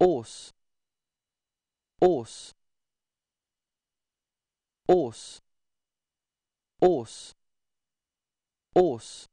Os. Os. Os. Os. Os.